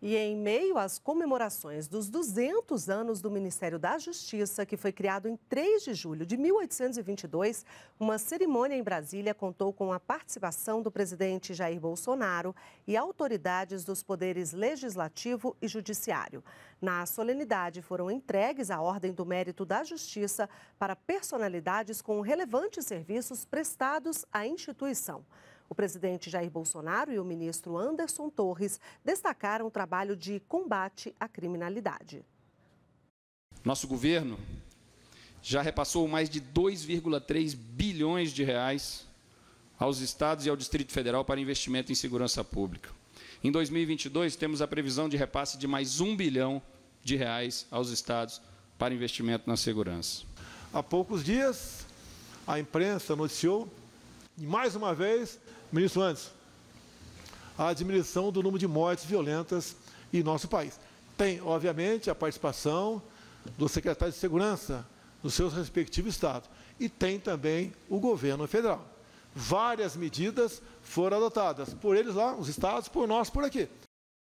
E em meio às comemorações dos 200 anos do Ministério da Justiça, que foi criado em 3 de julho de 1822, uma cerimônia em Brasília contou com a participação do presidente Jair Bolsonaro e autoridades dos poderes legislativo e judiciário. Na solenidade foram entregues a Ordem do Mérito da Justiça para personalidades com relevantes serviços prestados à instituição. O presidente Jair Bolsonaro e o ministro Anderson Torres destacaram o trabalho de combate à criminalidade. Nosso governo já repassou mais de 2,3 bilhões de reais aos estados e ao Distrito Federal para investimento em segurança pública. Em 2022, temos a previsão de repasse de mais um bilhão de reais aos estados para investimento na segurança. Há poucos dias, a imprensa noticiou e mais uma vez, ministro antes, a diminuição do número de mortes violentas em nosso país. Tem, obviamente, a participação do secretário de Segurança nos seus respectivos estados. E tem também o governo federal. Várias medidas foram adotadas por eles lá, os estados, por nós, por aqui.